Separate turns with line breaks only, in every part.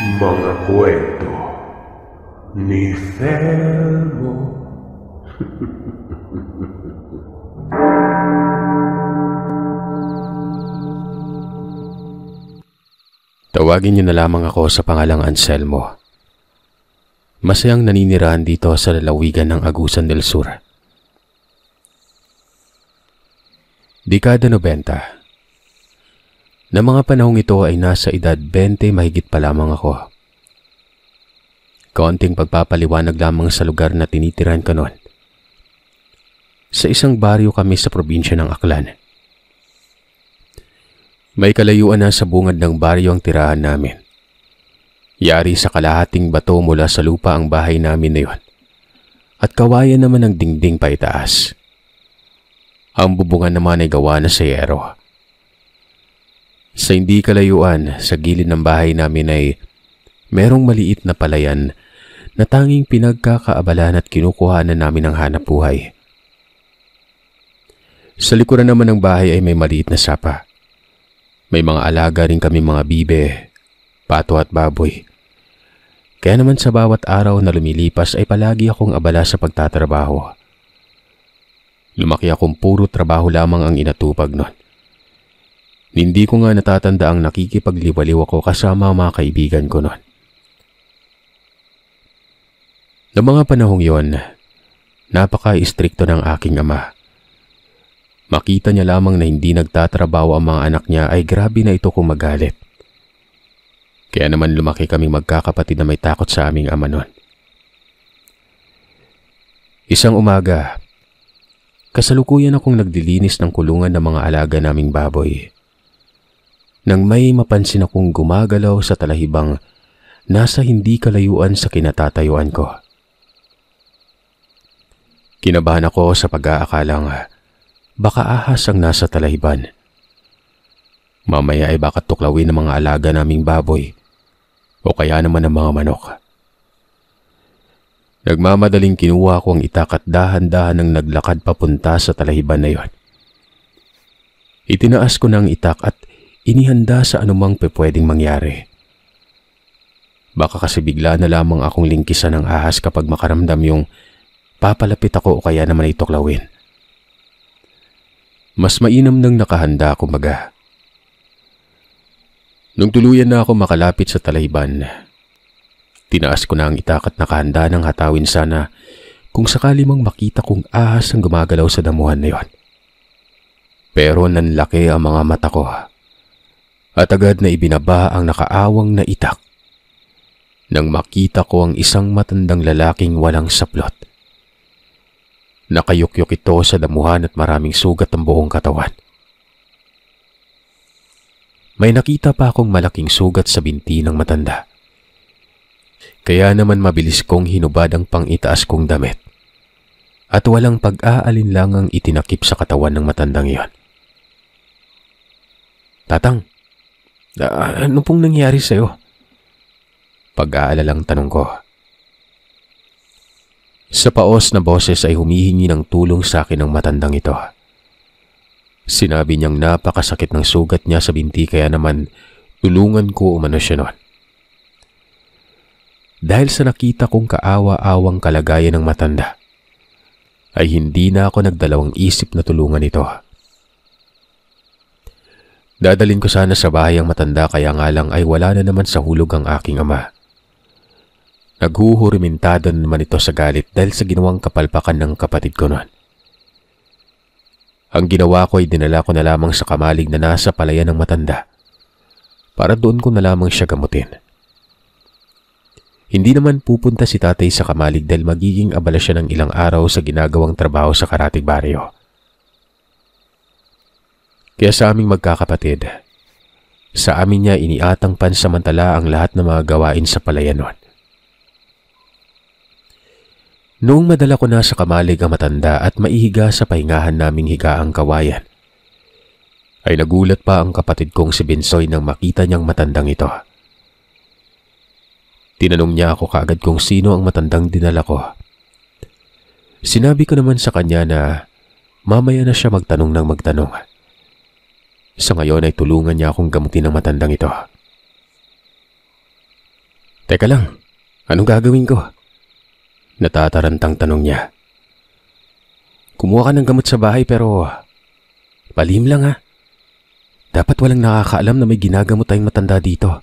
mga kwento ni Thelmo. Tawagin niyo na lamang ako sa pangalang Anselmo. Masayang naninirahan dito sa lalawigan ng Agusan del Sur. Dekada 90, na mga panahong ito ay nasa edad 20 mahigit pa lamang ako. Kaunting pagpapaliwanag lamang sa lugar na tinitiran ko noon. Sa isang baryo kami sa probinsya ng Aklan. May kalayuan na sa bungad ng baryo ang tirahan namin. Yari sa kalahating bato mula sa lupa ang bahay namin na yun. At kawayan naman ang dingding pa itaas. Ang bubungan naman ay gawa na sa yero sa hindi kalayuan, sa gilid ng bahay namin ay merong maliit na palayan na tanging pinagkakaabalan at kinukuhanan namin ng hanap buhay. Sa likuran naman ng bahay ay may maliit na sapa. May mga alaga rin kami mga bibe, pato at baboy. Kaya naman sa bawat araw na lumilipas ay palagi akong abala sa pagtatrabaho. Lumaki akong puro trabaho lamang ang inatupag noon. Hindi ko nga natatanda ang nakikipagliwaliw ako kasama ang mga kaibigan ko noon. Noong mga panahong yon, napaka-istrikto ng aking ama. Makita niya lamang na hindi nagtatrabaho ang mga anak niya ay grabe na ito kumagalit. Kaya naman lumaki kaming magkakapatid na may takot sa aming ama noon. Isang umaga, kasalukuyan akong nagdilinis ng kulungan ng mga alaga naming baboy nang may mapansin akong gumagalaw sa talahibang nasa hindi kalayuan sa kinatatayuan ko. Kinabahan ako sa pag-aakalang baka ahas ang nasa talahiban. Mamaya ay baka tuklawin ng mga alaga naming baboy o kaya naman ng mga manok. Nagmamadaling kinuha ko ang itakat dahan-dahan ng naglakad papunta sa talahiban na yon. Itinaas ko ng itak at inihanda sa anumang pwedeng mangyari. Baka kasi bigla na lamang akong lingkisan ng ahas kapag makaramdam yung papalapit ako o kaya naman ito klawin. Mas mainam nang nakahanda kumbaga. Nung tuluyan na ako makalapit sa talayban, tinaas ko na ang itakat na kahanda ng hatawin sana kung sakali mang makita kong ahas ang gumagalaw sa damuhan na yon. Pero nanlaki ang mga mata ko at agad na ibinaba ang nakaawang na itak. Nang makita ko ang isang matandang lalaking walang saplot. Nakayukyok ito sa damuhan at maraming sugat ang buong katawan. May nakita pa akong malaking sugat sa binti ng matanda. Kaya naman mabilis kong hinubad ang pangitaas kong damit. At walang pag-aalin lang ang itinakip sa katawan ng matandang iyon. Tatang, Uh, ano pong nangyari sa'yo? Pag-aalalang tanong ko. Sa paos na boses ay humihingi ng tulong sa akin ang matandang ito. Sinabi niyang napakasakit ng sugat niya sa binti kaya naman tulungan ko umano siya noon. Dahil sa nakita kong kaawa-awang kalagayan ng matanda, ay hindi na ako nagdalawang isip na tulungan ito. Dadalin ko sana sa bahay ang matanda kaya nga lang ay wala na naman sa hulog ang aking ama. Naghuhurimintada naman ito sa galit dahil sa ginawang kapalpakan ng kapatid ko noon. Ang ginawa ko ay dinala ko na lamang sa kamalig na nasa palayan ng matanda para doon ko na lamang siya gamutin. Hindi naman pupunta si tatay sa kamalig dahil magiging abala siya ng ilang araw sa ginagawang trabaho sa karatig baryo. Kaya sa aming magkakapatid, sa amin niya iniatang pansamantala ang lahat ng mga gawain sa palayanon. Noong madala ko na sa kamalig ang matanda at maihiga sa pahingahan naming ang kawayan, ay nagulat pa ang kapatid kong si Bensoy nang makita niyang matandang ito. Tinanong niya ako kaagad kung sino ang matandang dinala ko. Sinabi ko naman sa kanya na mamaya na siya magtanong ng magtanong. Sa ngayon ay tulungan niya akong gamutin ang matandang ito. Teka lang, anong gagawin ko? Natatarantang tanong niya. Kumuha ka ng gamot sa bahay pero palim lang ha. Dapat walang nakakaalam na may ginagamot tayong matanda dito.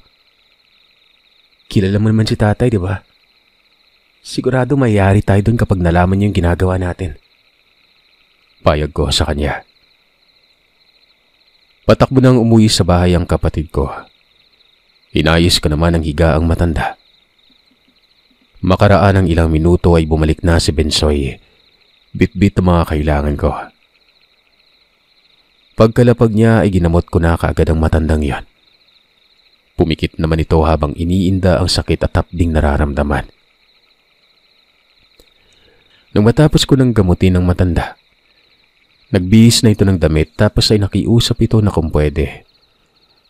Kilala mo naman si tatay, di ba? Sigurado mayayari tayo dun kapag nalaman niyo yung ginagawa natin. Payag ko sa kanya. Patakbo nang umuwi sa bahay ang kapatid ko. Inayos ko naman ang higa ang matanda. Makaraan ng ilang minuto ay bumalik na si Bensoy. Bitbit ang mga kailangan ko. Pagkalapag niya ay ginamot ko na kaagad ang matandang yon. Pumikit naman ito habang iniinda ang sakit at tapding nararamdaman. Nang matapos ko ng gamutin ang matanda, Nagbihis na ito ng damit tapos ay nakiusap ito na kung pwede.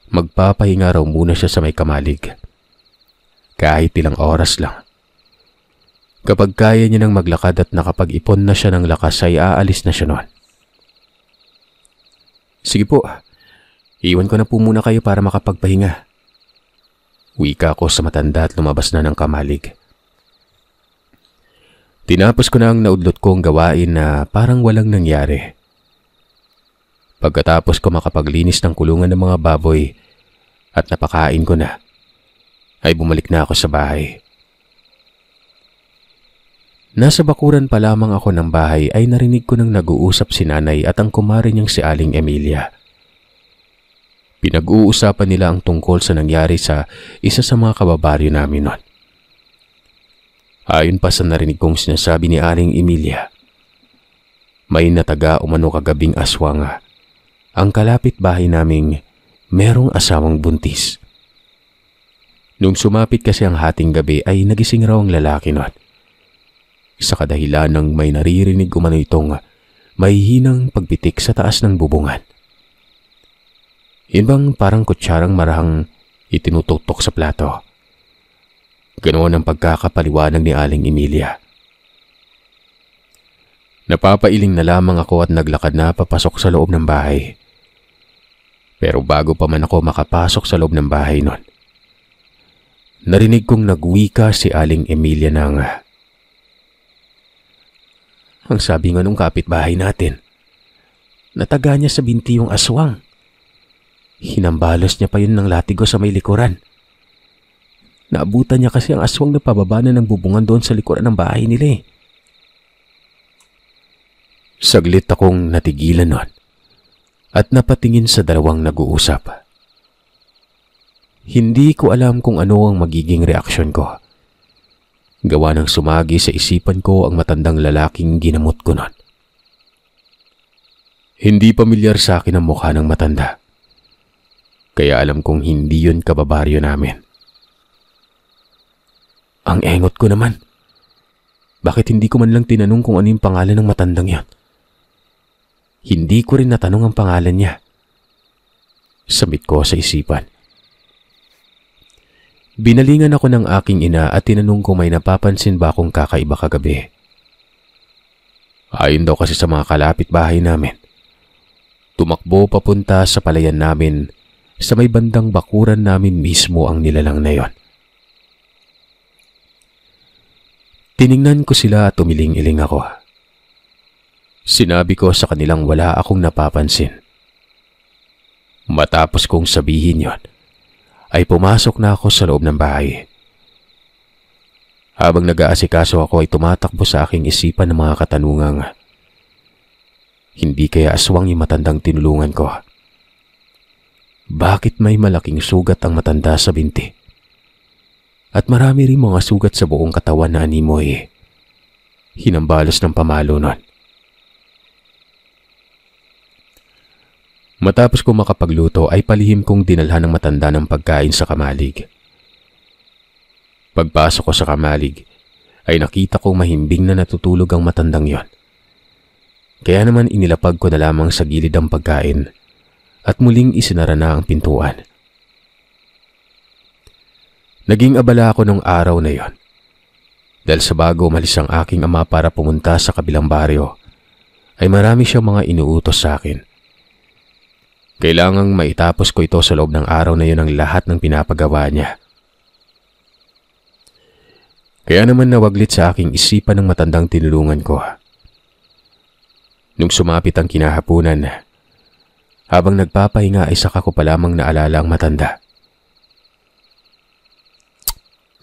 Magpapahinga raw muna siya sa may kamalig. Kahit ilang oras lang. Kapag kaya niya nang maglakad at nakapag-ipon na siya ng lakas ay aalis na siya noon. Sige po, iwan ko na po muna kayo para makapagpahinga. Wika ko sa matanda at lumabas na ng kamalig. Tinapos ko na ang naudlot kong gawain na parang walang nangyari. Pagkatapos ko makapaglinis ng kulungan ng mga baboy at napakain ko na, ay bumalik na ako sa bahay. Nasa bakuran pa lamang ako ng bahay ay narinig ko ng nag-uusap si nanay at ang kumare niyang si Aling Emilia. Pinag-uusapan nila ang tungkol sa nangyari sa isa sa mga kababaryo namin noon. Ayon pa sa narinig kong sinasabi ni Aling Emilia, may nataga umano kagabing aswanga ang kalapit-bahay naming merong asawang buntis. Nung sumapit kasi ang hating gabi ay nagising raw ang lalaki nun. Sa kadahilan ng may naririnig umano itong may hinang pagpitik sa taas ng bubungan. Ibang bang parang kutsarang marahang itinutuktok sa plato. Ganoon ang pagkakapaliwanag ni Aling Emilia. Napapailing na lamang ako at naglakad na papasok sa loob ng bahay. Pero bago pa man ako makapasok sa loob ng bahay nun, narinig kong nagwika si Aling Emilia nang ang sabi nga nung kapitbahay natin, nataga niya sa binti yung aswang. Hinambalos niya pa yun ng latigo sa may likuran. Naabutan niya kasi ang aswang na pababa na ng bubungan doon sa likuran ng bahay nila eh. Saglit akong natigilan nun at napatingin sa dalawang nag-uusap. Hindi ko alam kung ano ang magiging reaksyon ko. Gawa ng sumagi sa isipan ko ang matandang lalaking ginamot ko noon. Hindi pamilyar sa akin ang mukha ng matanda. Kaya alam kong hindi yon kababaryo namin. Ang engot ko naman. Bakit hindi ko man lang tinanong kung ano yung pangalan ng matandang yan? Hindi ko rin natanong ang pangalan niya. Samit ko sa isipan. Binalingan ako ng aking ina at tinanong kung may napapansin ba akong kakaiba kagabi. Ayon daw kasi sa mga kalapit bahay namin. Tumakbo papunta sa palayan namin sa may bandang bakuran namin mismo ang nilalang na yon. Tiningnan ko sila at umiling-iling ako. Sinabi ko sa kanilang wala akong napapansin. Matapos kong sabihin yon, ay pumasok na ako sa loob ng bahay. Habang nag-aasikaso ako ay tumatakbo sa aking isipan ng mga katanungang. Hindi kaya aswang yung matandang tinulungan ko. Bakit may malaking sugat ang matanda sa binti? At marami rin mga sugat sa buong katawan na animoy. Hinambalos ng pamalo nun. Matapos kong makapagluto ay palihim kong dinalhan ng matanda ng pagkain sa kamalig. Pagpasok ko sa kamalig ay nakita kong mahimbing na natutulog ang matandang yon. Kaya naman inilapag ko na lamang sa gilid ang pagkain at muling isinara na ang pintuan. Naging abala ako nung araw na yon. Dahil sa bago umalis ang aking ama para pumunta sa kabilang baryo, ay marami siyang mga inuutos sa akin. Kailangang maitapos ko ito sa loob ng araw na yun ang lahat ng pinapagawa niya. Kaya naman nawaglit sa aking isipan ng matandang tinulungan ko. Nung sumapit ang kinahapunan, habang nagpapahinga ay saka ko pa lamang naalala ang matanda.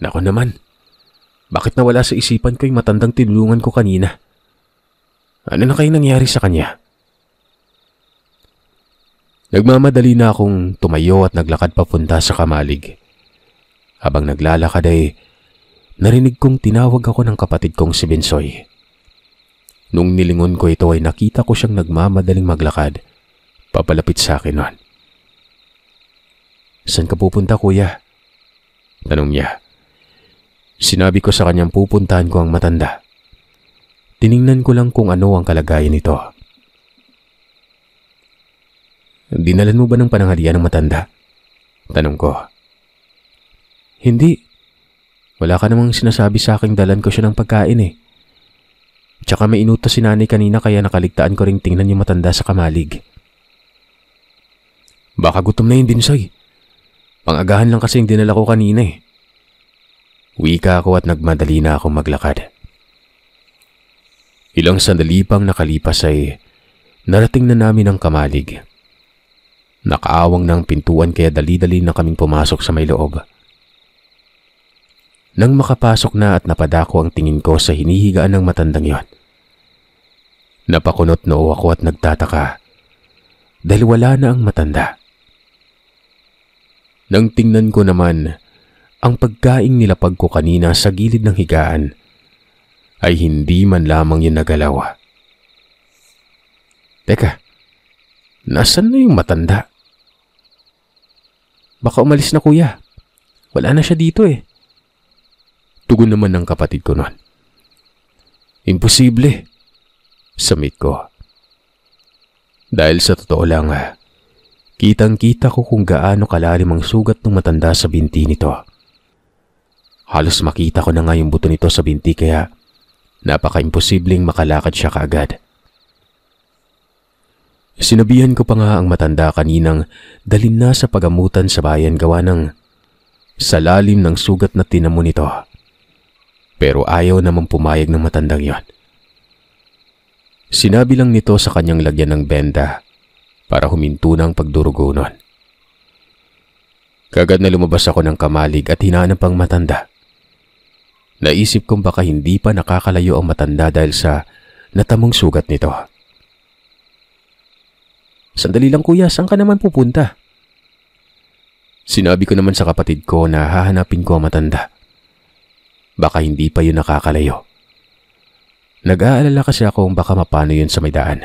Nako naman, bakit nawala sa isipan ko yung matandang tinulungan ko kanina? Ano na kayo nangyari sa kanya? Nagmamadali na akong tumayo at naglakad papunta sa kamalig. Habang naglalakad ay narinig kong tinawag ako ng kapatid kong si Bensoy. Nung nilingon ko ito ay nakita ko siyang nagmamadaling maglakad. Papalapit sa akin nun. Saan ka pupunta kuya? Tanong niya. Sinabi ko sa kanyang pupuntahan ko ang matanda. Tiningnan ko lang kung ano ang kalagayan nito. Dinalan mo ba ng pananghalian ng matanda? Tanong ko. Hindi. Wala ka namang sinasabi sa akin dalan ko siya ng pagkain eh. Tsaka may inutos si nanay kanina kaya nakaligtaan ko ring tingnan yung matanda sa kamalig. Baka gutom na yung dinsoy. Pangagahan lang kasi yung dinala ko kanina eh. Wika ako at nagmadali na akong maglakad. Ilang sandali pang nakalipas ay narating na namin ang kamalig. Nakaawang ng pintuan kaya dali-dali na kaming pumasok sa may loob. Nang makapasok na at napadako ang tingin ko sa hinihigaan ng matandang yon. Napakunot noo ako at nagtataka dahil wala na ang matanda. Nang tingnan ko naman, ang pagkaing nilapag ko kanina sa gilid ng higaan ay hindi man lamang yun nagalawa. Teka, nasan na yung matanda? Baka umalis na kuya. Wala na siya dito eh. Tugon naman ng kapatid ko noon. Imposible. Samit ko. Dahil sa totoo lang, ah, kitang-kita ko kung gaano kalalim ang sugat ng matanda sa binti nito. Halos makita ko na nga yung buto nito sa binti kaya napaka-imposibleng makalakad siya kaagad. Sinabihan ko pa nga ang matanda kaninang dalin na sa pagamutan sa bayan gawa ng sa lalim ng sugat na tinamo nito. Pero ayaw namang pumayag ng matandang yon. Sinabi lang nito sa kanyang lagyan ng benda para huminto ng pagdurugo nun. Kagad na lumabas ako ng kamalig at hinanap ang matanda. Naisip kong baka hindi pa nakakalayo ang matanda dahil sa natamong sugat nito. Sandali lang kuya, saan ka naman pupunta? Sinabi ko naman sa kapatid ko na hahanapin ko ang matanda. Baka hindi pa yun nakakalayo. Nag-aalala kasi ako kung baka mapano yun sa may daan.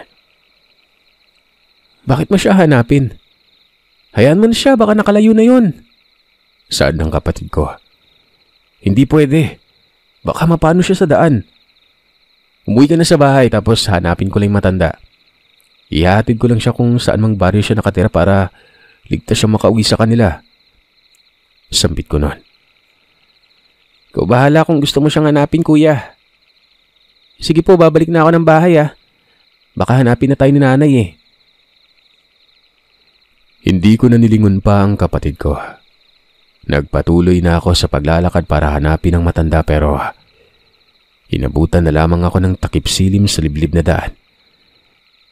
Bakit mo siya hanapin? Hayaan mo na siya, baka nakalayo na yun. Saad ng kapatid ko. Hindi pwede. Baka mapano siya sa daan. Umuwi ka na sa bahay tapos hanapin ko lang matanda. Ihatid ko lang siya kung saan mang baryo siya nakatira para ligtas siyang makauwi sa kanila. Sambit ko nun. Ikaw bahala kung gusto mo siyang hanapin, kuya. Sige po, babalik na ako ng bahay ah. Baka hanapin na tayo ni nanay eh. Hindi ko na nilingon pa ang kapatid ko. Nagpatuloy na ako sa paglalakad para hanapin ang matanda pero ah, inabutan na lamang ako ng takipsilim sa liblib na daan.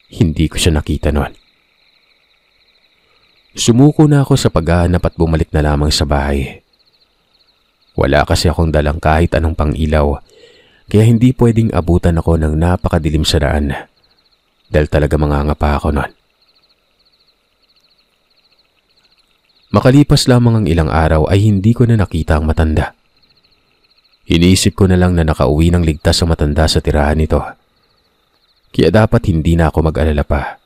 Hindi ko siya nakita noon. Sumuko na ako sa paghahanap at bumalik na lamang sa bahay. Wala kasi akong dalang kahit anong pang-ilaw, kaya hindi pwedeng abutan ako ng napakadilim sa daan dahil talaga mangangapa ako noon. Makalipas lamang ang ilang araw ay hindi ko na nakita ang matanda. Iniisip ko na lang na nakauwi ng ligtas ang matanda sa tirahan nito kaya dapat hindi na ako mag-alala pa.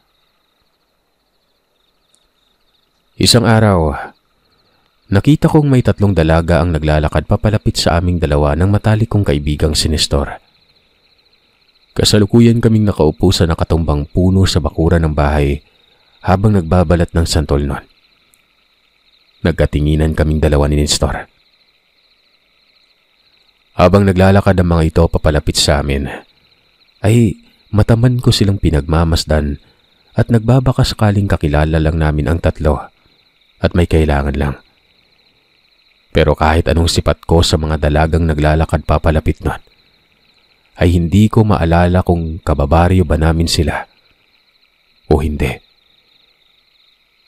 Isang araw, nakita kong may tatlong dalaga ang naglalakad papalapit sa aming dalawa ng matalik kong kaibigang sinistor. Kasalukuyan kaming nakaupo sa nakatumbang puno sa bakura ng bahay habang nagbabalat ng santol nun. Nagkatinginan kaming dalawa ni Nestor. Habang naglalakad ang mga ito papalapit sa amin, ay mataman ko silang pinagmamasdan at nagbabaka sakaling kakilala lang namin ang tatlo at may kailangan lang. Pero kahit anong sipat ko sa mga dalagang naglalakad papalapit nun, ay hindi ko maalala kung kababaryo ba namin sila o hindi.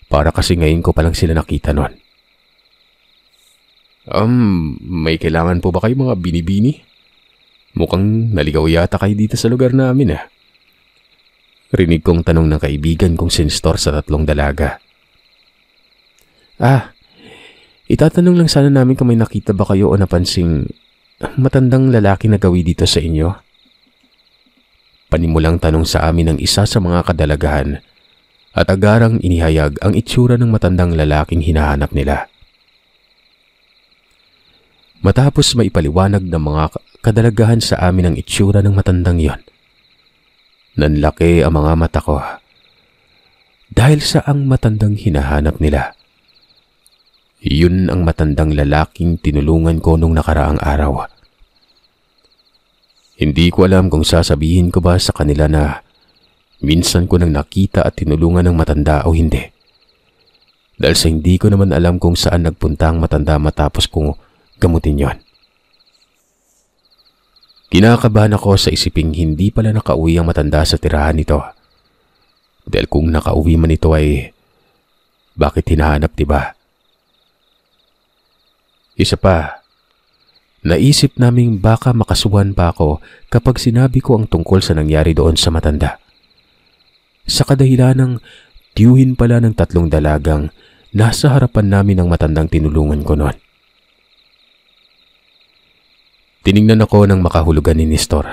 Para kasi ngayon ko palang sila nakita nun. Um, may kailangan po ba kayo mga binibini? Mukhang naligaw yata kayo dito sa lugar namin ah. Rinig kong tanong ng kaibigan kong sinstor sa tatlong dalaga. Ah, itatanong lang sana namin kung may nakita ba kayo o napansing matandang lalaki na gawi dito sa inyo. Panimulang tanong sa amin ng isa sa mga kadalagahan at agarang inihayag ang itsura ng matandang lalaking hinahanap nila. Matapos maipaliwanag ng mga kadalagahan sa amin ang itsura ng matandang iyon, Nanlaki ang mga mata ko dahil sa ang matandang hinahanap nila. Yun ang matandang lalaking tinulungan ko nung nakaraang araw. Hindi ko alam kung sasabihin ko ba sa kanila na minsan ko nang nakita at tinulungan ng matanda o hindi. Dahil sa hindi ko naman alam kung saan nagpunta ang matanda matapos kong gamutin yon. Kinakabahan ako sa isiping hindi pala nakauwi ang matanda sa tirahan nito. Dahil kung nakauwi man ito ay bakit hinahanap diba? Isa pa, naisip naming baka makasuhan pa ako kapag sinabi ko ang tungkol sa nangyari doon sa matanda. Sa kadahilan ng tiyuhin pala ng tatlong dalagang nasa harapan namin ang matandang tinulungan ko noon. Tiningnan ako ng makahulugan ni Nestor.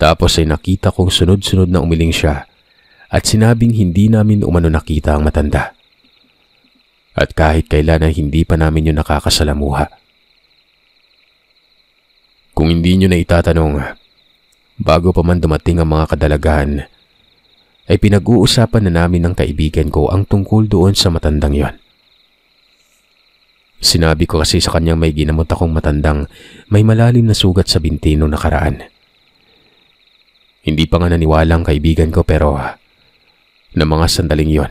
Tapos ay nakita kong sunod-sunod na umiling siya at sinabing hindi namin umano nakita ang matanda. At kahit kailan ay hindi pa namin yung nakakasalamuha. Kung hindi nyo na itatanong, bago pa man dumating ang mga kadalagaan, ay pinag-uusapan na namin ng kaibigan ko ang tungkol doon sa matandang yon. Sinabi ko kasi sa kanyang may ginamot akong matandang may malalim na sugat sa binti noong nakaraan. Hindi pa nga naniwala ang kaibigan ko pero ah, na mga sandaling yon.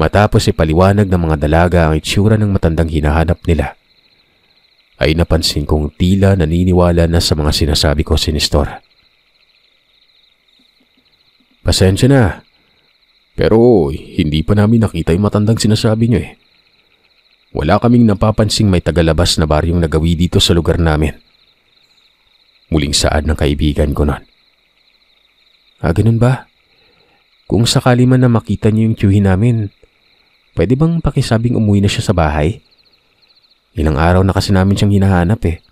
Matapos ipaliwanag ng mga dalaga ang itsura ng matandang hinahanap nila, ay napansin kong tila naniniwala na sa mga sinasabi ko si Nestor. Pasensya na, pero hindi pa namin nakita yung matandang sinasabi nyo eh. Wala kaming napapansing may tagalabas na baryong nagawi dito sa lugar namin. Muling saad ng kaibigan ko nun. Ah, ganun ba? Kung sakali man na makita niyo yung tiyuhin namin, pwede bang pakisabing umuwi na siya sa bahay? Ilang araw na kasi namin siyang hinahanap eh.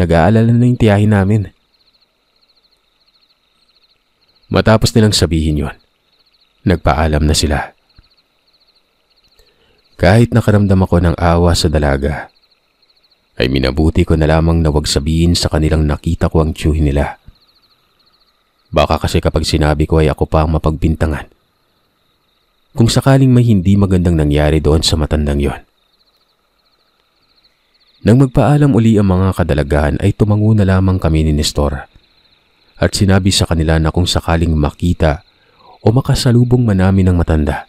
Nag-aalala na yung tiyahin namin. Matapos nilang sabihin yon, nagpaalam na sila. Kahit nakaramdam ako ng awa sa dalaga, ay minabuti ko na lamang na wag sabihin sa kanilang nakita ko ang tiyuhin nila. Baka kasi kapag sinabi ko ay ako pa ang mapagbintangan. Kung sakaling may hindi magandang nangyari doon sa matandang yon. Nang magpaalam uli ang mga kadalagaan ay tumango na lamang kami ni Nestor at sinabi sa kanila na kung sakaling makita o makasalubong man namin ang matanda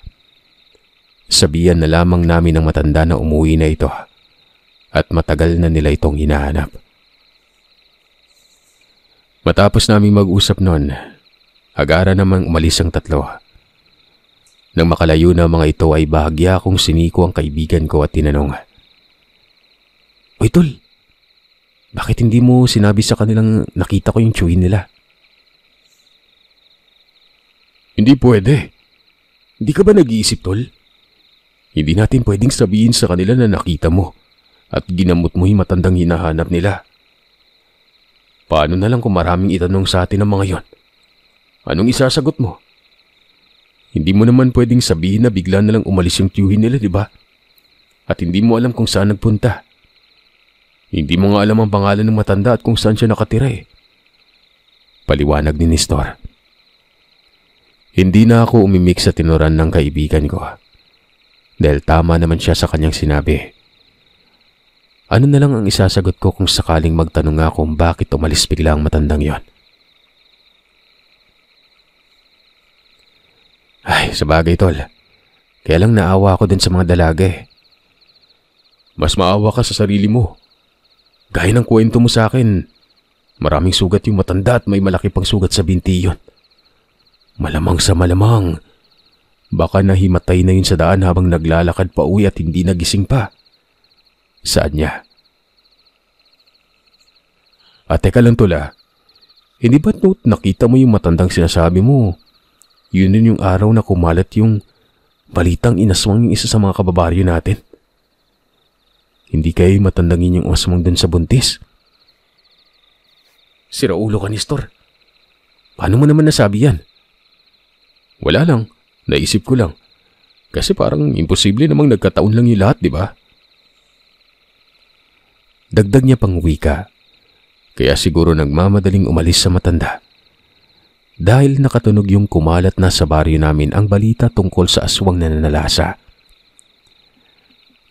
Sabihan na lamang namin ng matanda na umuwi na ito at matagal na nila itong hinahanap. Matapos naming mag-usap noon, agara namang umalis ang tatlo. Nang makalayo na mga ito ay bahagya akong siniko ang kaibigan ko at tinanong, Uy tol, bakit hindi mo sinabi sa kanilang nakita ko yung chewin nila? Hindi pwede. Hindi ka ba nag-iisip tol? Hindi natin pwedeng sabihin sa kanila na nakita mo at ginamot mo yung matandang hinahanap nila. Paano na lang kung maraming itanong sa atin ang mga yon? Anong isasagot mo? Hindi mo naman pwedeng sabihin na bigla na lang umalis yung tiyuhin nila, di ba? At hindi mo alam kung saan nagpunta. Hindi mo nga alam ang pangalan ng matanda at kung saan siya nakatira eh. Paliwanag ni Nestor. Hindi na ako umimik sa tinuran ng kaibigan ko dahil tama naman siya sa kanyang sinabi. Ano na lang ang isasagot ko kung sakaling magtanong nga kung bakit umalis bigla ang matandang yon. Ay, sabagay tol. Kaya lang naawa ako din sa mga dalaga eh. Mas maawa ka sa sarili mo. Gaya ng kwento mo sa akin. Maraming sugat yung matanda at may malaki pang sugat sa binti yon. Malamang sa malamang, Baka nahimatay na yun sa daan habang naglalakad pa uwi at hindi nagising pa. Saan niya? At ah, teka lang tula, hindi ba note nakita mo yung matandang sinasabi mo? Yun din yung araw na kumalat yung balitang inaswang yung isa sa mga kababaryo natin. Hindi kayo matandangin yung aswang dun sa buntis. Siraulo ka ni Stor. Paano mo naman nasabi yan? Wala lang. Naisip ko lang. Kasi parang imposible namang nagkataon lang yung lahat, di ba? Dagdag niya pang wika. Kaya siguro nagmamadaling umalis sa matanda. Dahil nakatunog yung kumalat na sa baryo namin ang balita tungkol sa aswang na nanalasa.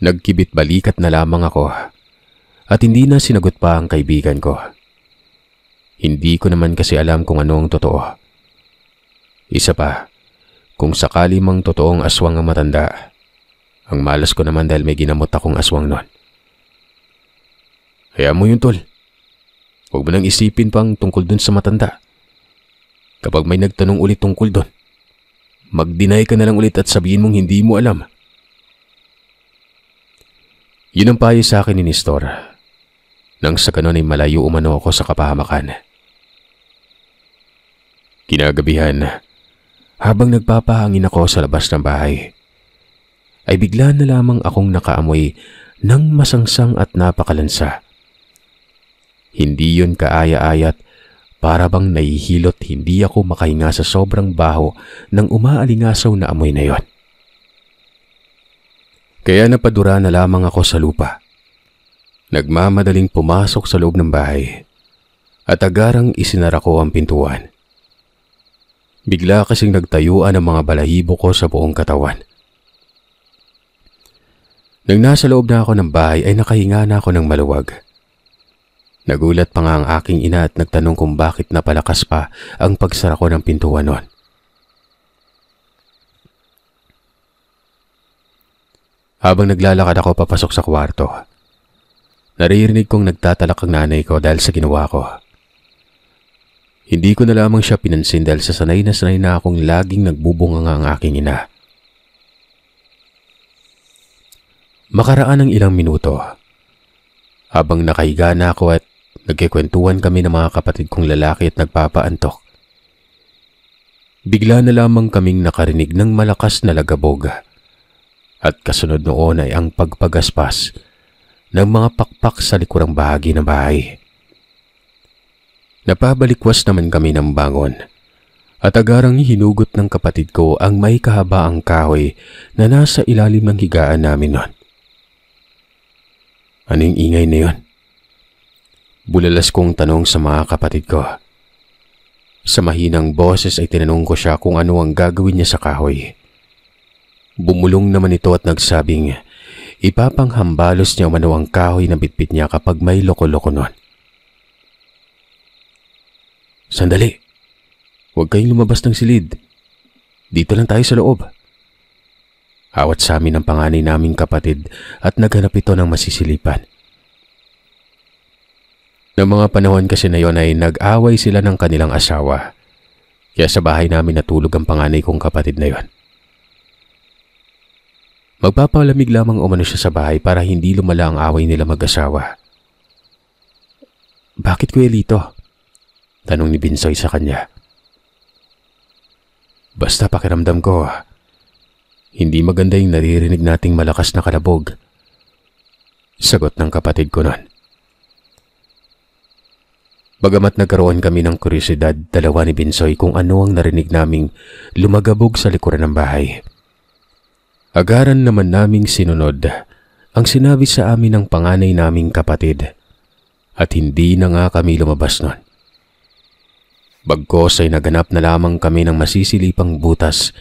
Nagkibit balikat na lamang ako at hindi na sinagot pa ang kaibigan ko. Hindi ko naman kasi alam kung ano ang totoo. Isa pa, kung sakali mang totoong aswang ang matanda. Ang malas ko naman dahil may ginamot akong aswang noon. Kaya mo yun, tol. Huwag mo nang isipin pang tungkol dun sa matanda. Kapag may nagtanong ulit tungkol dun, mag-deny ka na lang ulit at sabihin mong hindi mo alam. Yun ang payo sa akin ni Nestor. Nang sa kanon ay malayo umano ako sa kapahamakan. Kinagabihan, habang nagpapahangin ako sa labas ng bahay, ay bigla na lamang akong nakaamoy ng masangsang at napakalansa. Hindi yon kaaya-ayat para bang naihilot hindi ako makahinga sa sobrang baho ng umaalingasaw na amoy na yon. Kaya napadura na lamang ako sa lupa. Nagmamadaling pumasok sa loob ng bahay at agarang isinara ko ang pintuan. Bigla kasing nagtayuan ang mga balahibo ko sa buong katawan. Nang nasa loob na ako ng bahay ay nakahinga na ako ng maluwag. Nagulat pa nga ang aking ina at nagtanong kung bakit napalakas pa ang pagsara ko ng pintuan noon. Habang naglalakad ako papasok sa kwarto, naririnig kong nagtatalak ang nanay ko dahil sa ginawa ko. Hindi ko na lamang siya pinansin dahil sa sanay na sanay na akong laging nagbubunga nga ang aking ina. Makaraan ng ilang minuto. Habang nakahiga na ako at nagkikwentuhan kami ng mga kapatid kong lalaki at nagpapaantok. Bigla na lamang kaming nakarinig ng malakas na lagabog. At kasunod noon ay ang pagpagaspas ng mga pakpak sa likurang bahagi ng bahay. Napabalikwas naman kami ng bangon. At agarang hinugot ng kapatid ko ang may kahabaang kahoy na nasa ilalim ng higaan namin noon. Anong ingay na yun? Bulalas kong tanong sa mga kapatid ko. Sa mahinang boses ay tinanong ko siya kung ano ang gagawin niya sa kahoy. Bumulong naman ito at nagsabing ipapanghambalos niya umano ang kahoy na bitbit niya kapag may loko-loko nun. Sandali. Huwag kayong lumabas ng silid. Dito lang tayo sa loob. Awat sa amin ang panganay naming kapatid at naghanap ito ng masisilipan. Noong mga panahon kasi na yon ay nag-away sila ng kanilang asawa. Kaya sa bahay namin natulog ang panganay kong kapatid na yon. Magpapalamig lamang umano siya sa bahay para hindi lumala ang away nila mag-asawa. Bakit kuya Lito? Tanong ni Binsoy sa kanya. Basta pakiramdam ko, hindi maganda yung naririnig nating malakas na kalabog. Sagot ng kapatid ko nun. Bagamat nagkaroon kami ng kurisidad, dalawa ni Binsoy kung ano ang narinig naming lumagabog sa likuran ng bahay. Agaran naman naming sinunod ang sinabi sa amin ng panganay naming kapatid at hindi na nga kami lumabas nun. Bagkos ay naganap na lamang kami ng masisilipang butas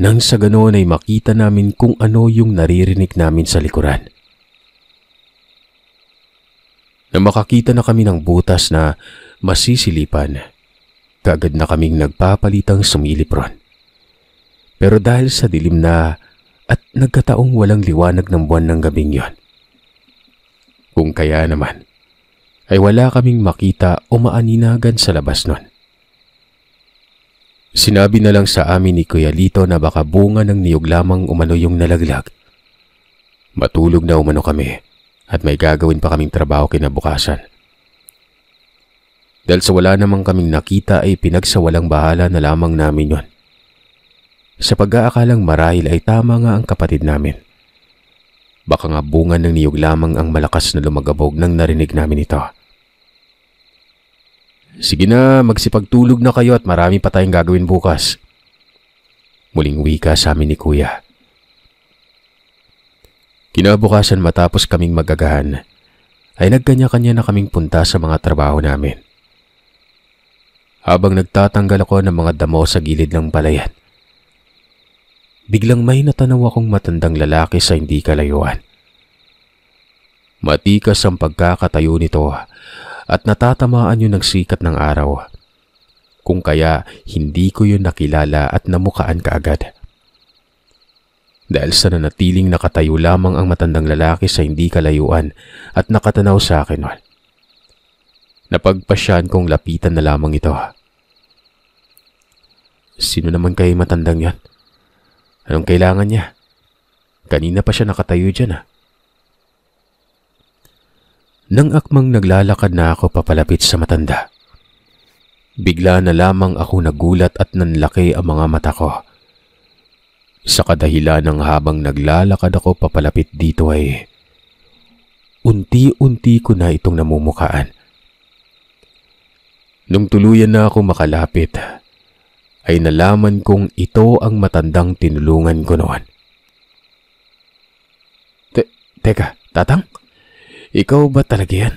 nang sa ganoon ay makita namin kung ano yung naririnig namin sa likuran. Na makakita na kami ng butas na masisilipan, kagad na kaming nagpapalitang sumilip ron. Pero dahil sa dilim na at nagkataong walang liwanag ng buwan ng gabing yon. Kung kaya naman, ay wala kaming makita o maaninagan sa labas nun. Sinabi na lang sa amin ni Kuya Lito na baka bunga ng niyog lamang umano yung nalaglag. Matulog na umano kami at may gagawin pa kaming trabaho kinabukasan. Dahil sa wala namang kaming nakita ay pinagsawalang bahala na lamang namin yon. Sa pag-aakalang marahil ay tama nga ang kapatid namin. Baka nga bunga ng niyog lamang ang malakas na lumagabog nang narinig namin ito. Sige na, magsipagtulog na kayo at marami pa tayong gagawin bukas. Muling wika sa amin ni Kuya. Kinabukasan matapos kaming magagahan, ay nagkanya-kanya na kaming punta sa mga trabaho namin. Habang nagtatanggal ako ng mga damo sa gilid ng balayan, biglang may natanaw akong matandang lalaki sa hindi kalayuan. Matikas ang pagkakatayo nito at natatamaan yun ng sikat ng araw. Kung kaya, hindi ko yun nakilala at namukaan kaagad. Dahil sa nanatiling nakatayo lamang ang matandang lalaki sa hindi kalayuan at nakatanaw sa akin noon. Napagpasyan kong lapitan na lamang ito. Sino naman kay matandang yan? Anong kailangan niya? Kanina pa siya nakatayo dyan ah. Nang akmang naglalakad na ako papalapit sa matanda. Bigla na lamang ako nagulat at nanlaki ang mga mata ko. Sa kadahilan ng habang naglalakad ako papalapit dito ay unti-unti ko na itong namumukaan. Nung tuluyan na ako makalapit, ay nalaman kong ito ang matandang tinulungan ko noon. Te teka, tatang? Ikaw ba talaga yan?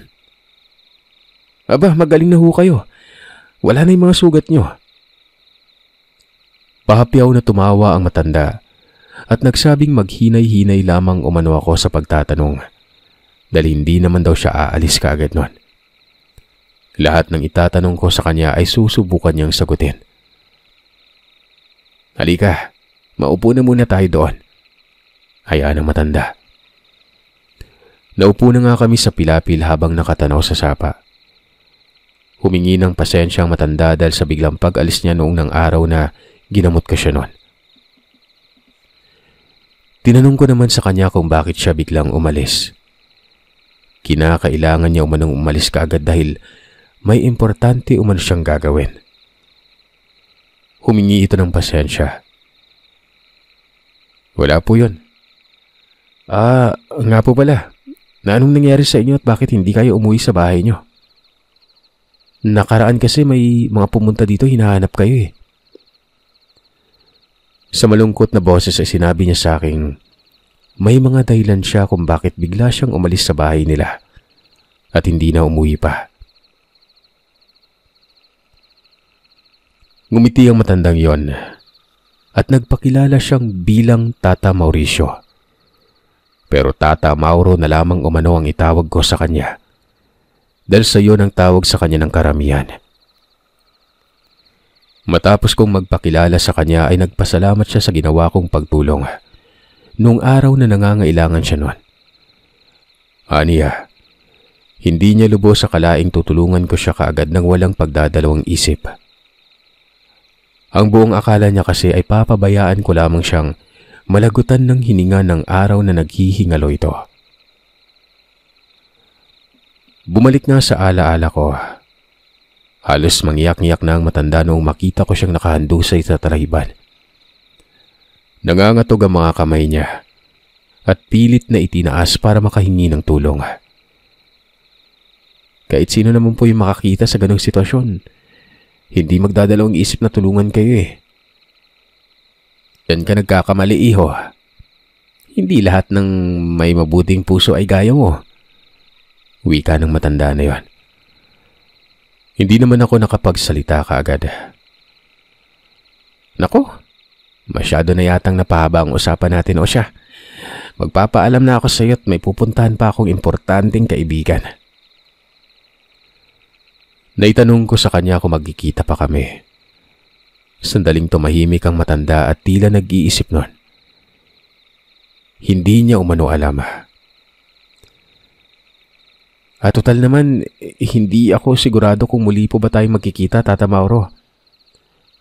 Aba, magaling na ho kayo. Wala na yung mga sugat nyo. Pahapyaw na tumawa ang matanda at nagsabing maghinay-hinay lamang umano ako sa pagtatanong dahil hindi naman daw siya aalis kagad nun. Lahat ng itatanong ko sa kanya ay susubukan niyang sagutin. Halika, maupo na muna tayo doon. Hayaan ang matanda. Naupo na nga kami sa pilapil habang nakatanaw sa sapa. Humingi ng pasensya ang matanda dahil sa biglang pag-alis niya noong ng araw na ginamot ka siya noon. Tinanong ko naman sa kanya kung bakit siya biglang umalis. Kinakailangan niya umanong umalis kaagad dahil may importante umano siyang gagawin. Humingi ito ng pasensya. Wala po yun. Ah, nga po pala na anong nangyari sa inyo at bakit hindi kayo umuwi sa bahay nyo. Nakaraan kasi may mga pumunta dito hinahanap kayo eh. Sa malungkot na boses ay sinabi niya sa akin, may mga dahilan siya kung bakit bigla siyang umalis sa bahay nila at hindi na umuwi pa. Ngumiti ang matandang yon at nagpakilala siyang bilang Tata Mauricio. Pero Tata Mauro na lamang umano ang itawag ko sa kanya. Dahil sa iyon ang tawag sa kanya ng karamihan. Matapos kong magpakilala sa kanya ay nagpasalamat siya sa ginawa kong pagtulong. Noong araw na nangangailangan siya noon. Aniya, hindi niya lubos sa kalaing tutulungan ko siya kaagad ng walang pagdadalawang isip. Ang buong akala niya kasi ay papabayaan ko lamang siyang malagutan ng hininga ng araw na naghihingalo ito. Bumalik nga sa alaala ko. Halos mangiyak-ngiyak na ang matanda noong makita ko siyang nakahandusay sa talahiban. Nangangatog ang mga kamay niya at pilit na itinaas para makahingi ng tulong. Kahit sino naman po yung makakita sa ganong sitwasyon, hindi magdadalawang isip na tulungan kayo eh. Diyan ka nagkakamali, iho. Hindi lahat ng may mabuting puso ay gaya mo. Wika ng matanda na yon. Hindi naman ako nakapagsalita kaagad. Nako, masyado na yatang napahaba ang usapan natin o siya. Magpapaalam na ako sa iyo at may pupuntahan pa akong importanteng kaibigan. Naitanong ko sa kanya kung magkikita pa kami. Sandaling tumahimik ang matanda at tila nag-iisip nun. Hindi niya umano alam. At total naman, hindi ako sigurado kung muli po ba tayong magkikita, Tata Mauro.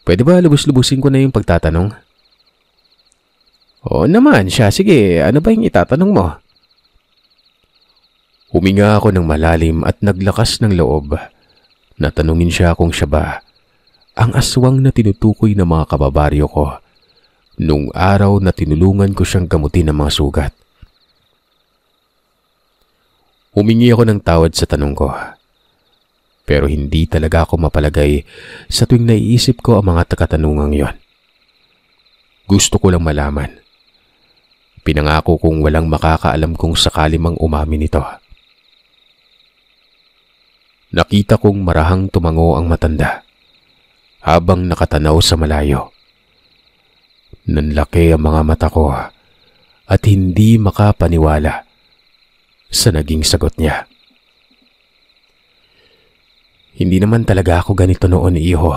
Pwede ba lubos-lubusin ko na yung pagtatanong? Oo naman siya. Sige, ano ba yung itatanong mo? Huminga ako ng malalim at naglakas ng loob. Natanungin siya kung siya ba ang aswang na tinutukoy ng mga kababaryo ko nung araw na tinulungan ko siyang gamutin ng mga sugat. Humingi ako ng tawad sa tanong ko. Pero hindi talaga ako mapalagay sa tuwing naiisip ko ang mga takatanungang yon. Gusto ko lang malaman. Pinangako kong walang makakaalam kung sakali mang umamin ito. Nakita kong marahang tumango ang matanda habang nakatanaw sa malayo. Nanlaki ang mga mata ko ah, at hindi makapaniwala sa naging sagot niya. Hindi naman talaga ako ganito noon, iho.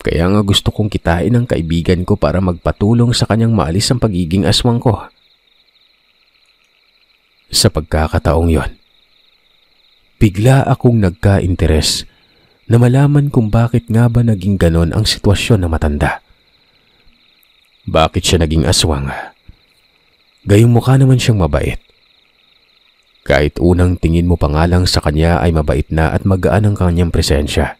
Kaya nga gusto kong kitain ang kaibigan ko para magpatulong sa kanyang maalis ang pagiging aswang ko. Sa pagkakataong yon, bigla akong nagka-interes na malaman kung bakit nga ba naging ganon ang sitwasyon ng matanda. Bakit siya naging aswang? Gayong mukha naman siyang mabait. Kahit unang tingin mo pa lang sa kanya ay mabait na at magaan ang kanyang presensya.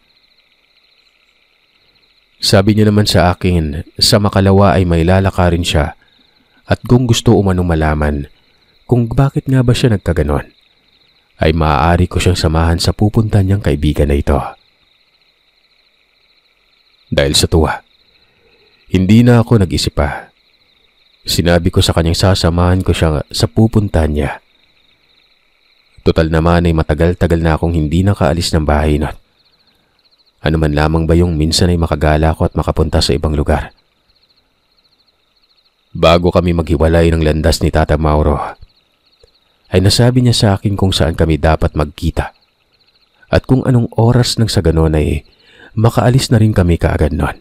Sabi niya naman sa akin, sa makalawa ay may lalaka rin siya at kung gusto umanong malaman kung bakit nga ba siya nagkaganon, ay maaari ko siyang samahan sa pupunta niyang kaibigan na ito dahil sa tuwa. Hindi na ako nag-isip pa. Sinabi ko sa kanyang sasamahan ko siya sa pupuntahan niya. Total naman ay matagal-tagal na akong hindi nakaalis ng bahay nun. Ano man lamang ba yung minsan ay makagala ko at makapunta sa ibang lugar. Bago kami maghiwalay ng landas ni Tata Mauro, ay nasabi niya sa akin kung saan kami dapat magkita at kung anong oras nang sa ganon ay makaalis na rin kami kaagad noon.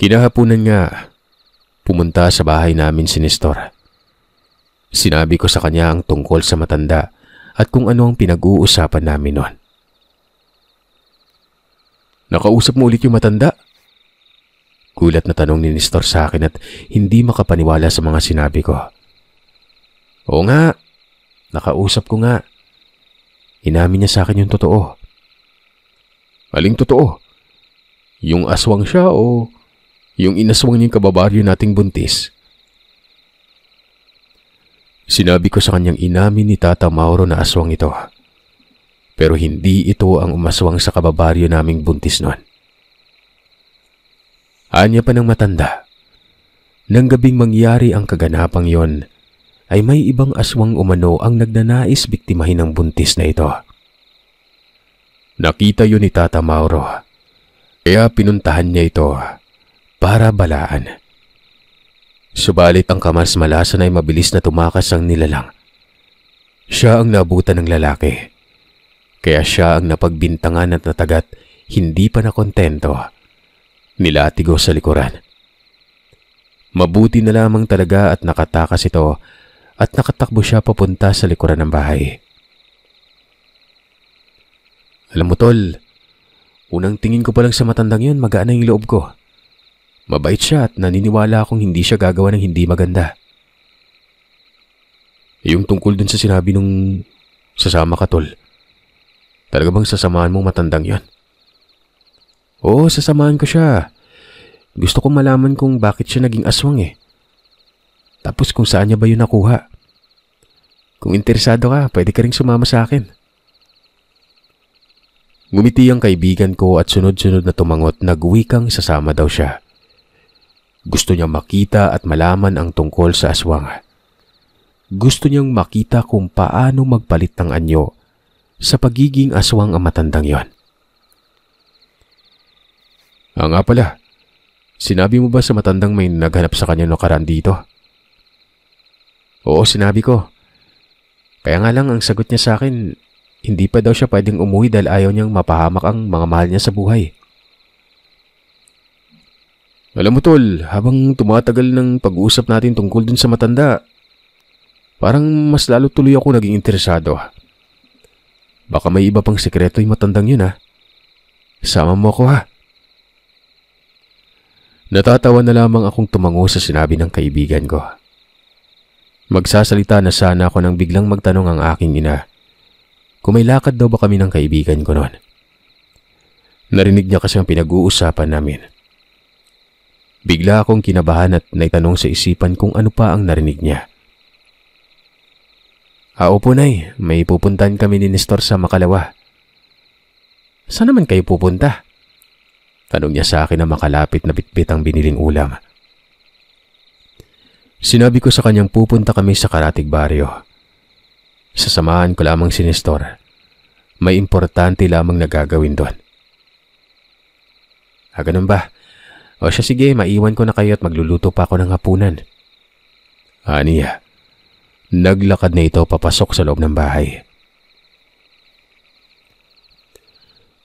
Kinahapunan nga, pumunta sa bahay namin si Nestor. Sinabi ko sa kanya ang tungkol sa matanda at kung ano ang pinag-uusapan namin noon. Nakausap mo ulit yung matanda? Gulat na tanong ni Nestor sa akin at hindi makapaniwala sa mga sinabi ko. O nga, nakausap ko nga. Inamin niya sa akin yung totoo. Aling totoo? Yung aswang siya o yung inaswang niyang kababaryo nating buntis? Sinabi ko sa kanyang inamin ni Tata Mauro na aswang ito. Pero hindi ito ang umaswang sa kababaryo naming buntis noon. Anya pa ng matanda. Nang gabing mangyari ang kaganapang yon, ay may ibang aswang umano ang nagnanais biktimahin ng buntis na ito. Nakita yun ni Tata Mauro. Kaya pinuntahan niya ito para balaan. Subalit ang kamas malasan ay mabilis na tumakas ang nilalang. Siya ang nabutan ng lalaki. Kaya siya ang napagbintangan at natagat hindi pa na kontento. Nilatigo sa likuran. Mabuti na lamang talaga at nakatakas ito at nakatakbo siya papunta sa likuran ng bahay. Alam mo tol, unang tingin ko pa lang sa matandang yun, magaan na yung loob ko. Mabait siya at naniniwala akong hindi siya gagawa ng hindi maganda. Yung tungkol dun sa sinabi nung sasama ka tol, talaga bang sasamahan mo matandang yon? Oo, sasamahan ko siya. Gusto kong malaman kung bakit siya naging aswang eh. Tapos kung saan niya ba yun nakuha. Kung interesado ka, pwede ka rin sumama sa akin. Ngumiti ang kaibigan ko at sunod-sunod na tumangot nagwikang sasama daw siya. Gusto niyang makita at malaman ang tungkol sa aswang. Gusto niyang makita kung paano magpalit ng anyo sa pagiging aswang ang matandang yon. Ah nga pala, sinabi mo ba sa matandang may naghanap sa kanya nakaraan dito? Oo, sinabi ko. Kaya nga lang ang sagot niya sa akin, hindi pa daw siya pwedeng umuwi dahil ayaw niyang mapahamak ang mga mahal niya sa buhay. Alam mo tol, habang tumatagal ng pag-uusap natin tungkol dun sa matanda, parang mas lalo tuloy ako naging interesado. Ah. Baka may iba pang sekreto yung matandang yun ha. Ah. Sama mo ako ha. Ah. Natatawa na lamang akong tumango sa sinabi ng kaibigan ko. Magsasalita na sana ako nang biglang magtanong ang aking ina kumailakad daw ba kami ng kaibigan ko noon? Narinig niya kasi ang pinag-uusapan namin. Bigla akong kinabahan at naitanong sa isipan kung ano pa ang narinig niya. Ah, opo nay, may pupuntan kami ni Nestor sa Makalawa. Saan naman kayo pupunta? Tanong niya sa akin na makalapit na bitbit ang biniling ulam. Sinabi ko sa kanyang pupunta kami sa Karatig Barrio. Sasamahan ko lamang si Nestor. May importante lamang na gagawin doon. Ah, ganun ba? O siya sige, maiwan ko na kayo at magluluto pa ako ng hapunan. Aniya, naglakad na ito papasok sa loob ng bahay.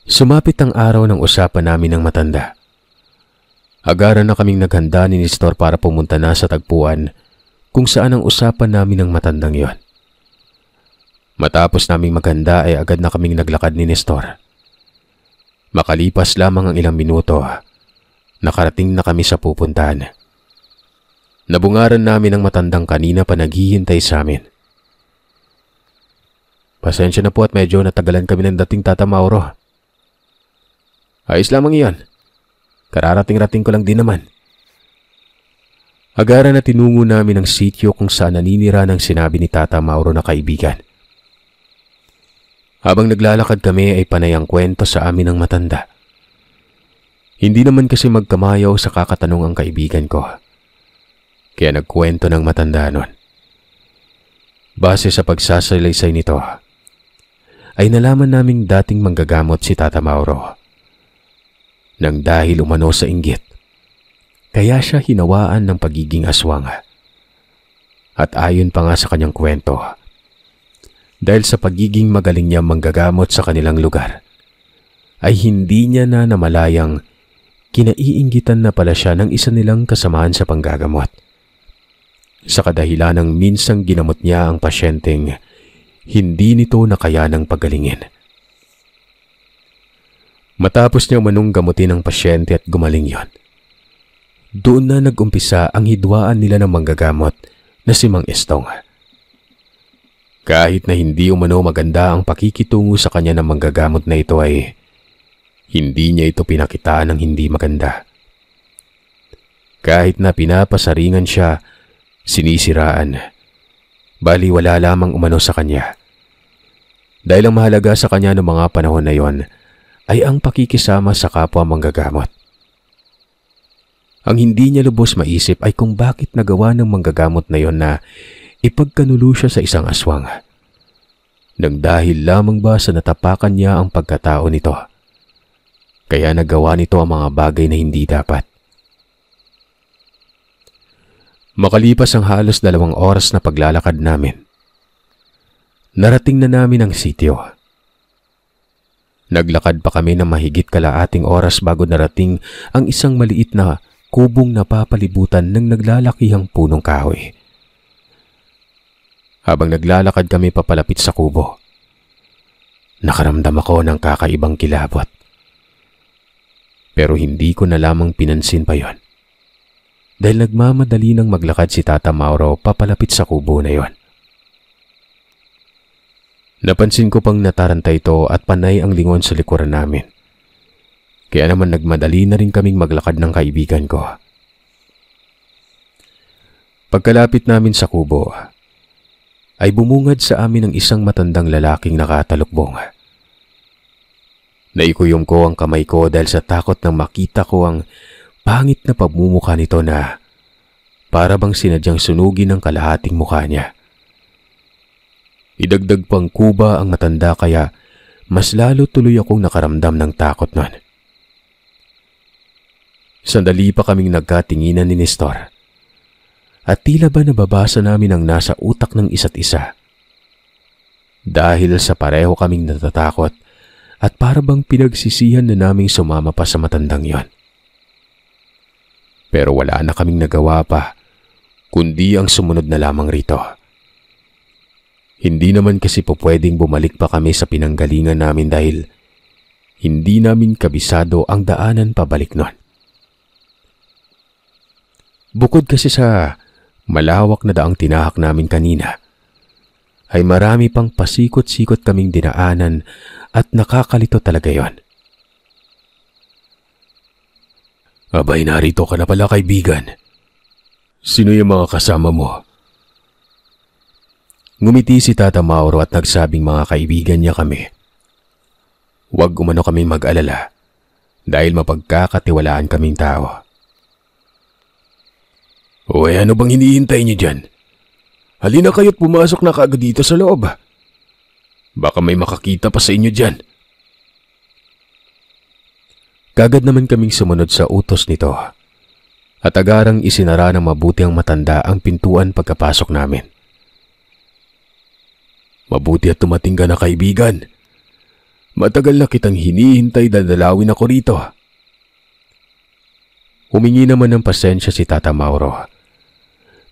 Sumapit ang araw ng usapan namin ng matanda. Agaran na kaming naghanda ni Nestor para pumunta na sa tagpuan kung saan ang usapan namin ng matandang yon. Matapos naming maganda ay agad na kaming naglakad ni Nestor. Makalipas lamang ang ilang minuto, nakarating na kami sa pupuntahan. Nabungaran namin ang matandang kanina pa naghihintay sa amin. Pasensya na po at medyo natagalan kami ng dating Tata Mauro. Ayos lamang iyon. Kararating-rating ko lang din naman. Agaran na tinungo namin ang sityo kung saan naninira ng sinabi ni Tata Mauro na kaibigan. Habang naglalakad kami ay panay ang kwento sa amin ng matanda. Hindi naman kasi magkamayaw sa kakatanong ang kaibigan ko. Kaya nagkwento ng matanda nun. Base sa pagsasalaysay nito, ay nalaman naming dating manggagamot si Tata Mauro. Nang dahil umano sa inggit, kaya siya hinawaan ng pagiging aswang. At ayon pa nga sa kanyang kwento, dahil sa pagiging magaling niya manggagamot sa kanilang lugar, ay hindi niya na namalayang kinaiingitan na pala siya ng isa nilang kasamahan sa panggagamot. Sa kadahilan ng minsang ginamot niya ang pasyenteng hindi nito nakayanang pagalingin. Matapos niya manong gamutin ang pasyente at gumaling yon, doon na nagumpisa ang hidwaan nila ng manggagamot na si Mang Estong. Kahit na hindi umano maganda ang pakikitungo sa kanya ng manggagamot na ito ay hindi niya ito pinakita ng hindi maganda. Kahit na pinapasaringan siya, sinisiraan. Bali wala lamang umano sa kanya. Dahil ang mahalaga sa kanya noong mga panahon na yon ay ang pakikisama sa kapwa manggagamot. Ang hindi niya lubos maisip ay kung bakit nagawa ng manggagamot na yon na ipagkanulo siya sa isang aswang. Nang dahil lamang ba sa natapakan niya ang pagkatao nito. Kaya nagawa nito ang mga bagay na hindi dapat. Makalipas ang halos dalawang oras na paglalakad namin, narating na namin ang sitio. Naglakad pa kami ng mahigit kalaating oras bago narating ang isang maliit na kubong napapalibutan ng naglalakihang punong kahoy habang naglalakad kami papalapit sa kubo. Nakaramdam ako ng kakaibang kilabot. Pero hindi ko na lamang pinansin pa yon. Dahil nagmamadali nang maglakad si Tata Mauro papalapit sa kubo na yon. Napansin ko pang nataranta ito at panay ang lingon sa likuran namin. Kaya naman nagmadali na rin kaming maglakad ng kaibigan ko. Pagkalapit namin sa kubo, ay bumungad sa amin ang isang matandang lalaking nakatalukbong. Naikuyom ko ang kamay ko dahil sa takot nang makita ko ang pangit na pagmumukha nito na para bang sinadyang sunugin ang kalahating mukha niya. Idagdag pang kuba ang matanda kaya mas lalo tuloy akong nakaramdam ng takot nun. Sandali pa kaming nagkatinginan ni Nestor at tila ba nababasa namin ang nasa utak ng isa't isa. Dahil sa pareho kaming natatakot at para bang pinagsisihan na naming sumama pa sa matandang yon. Pero wala na kaming nagawa pa kundi ang sumunod na lamang rito. Hindi naman kasi po pwedeng bumalik pa kami sa pinanggalingan namin dahil hindi namin kabisado ang daanan pabalik nun. Bukod kasi sa malawak na daang tinahak namin kanina, ay marami pang pasikot-sikot kaming dinaanan at nakakalito talaga yon. Abay, narito ka na pala kaibigan. Sino yung mga kasama mo? Ngumiti si Tata Mauro at nagsabing mga kaibigan niya kami. Huwag umano kaming mag-alala dahil mapagkakatiwalaan kaming tao. O ano bang hinihintay niyo dyan? Halina kayo't pumasok na kaagad dito sa loob. Baka may makakita pa sa inyo dyan. Kagad naman kaming sumunod sa utos nito. At agarang isinara ng mabuti ang matanda ang pintuan pagkapasok namin. Mabuti at tumating ka na kaibigan. Matagal na kitang hinihintay dadalawin ako rito. Humingi naman ng pasensya si Tata Mauro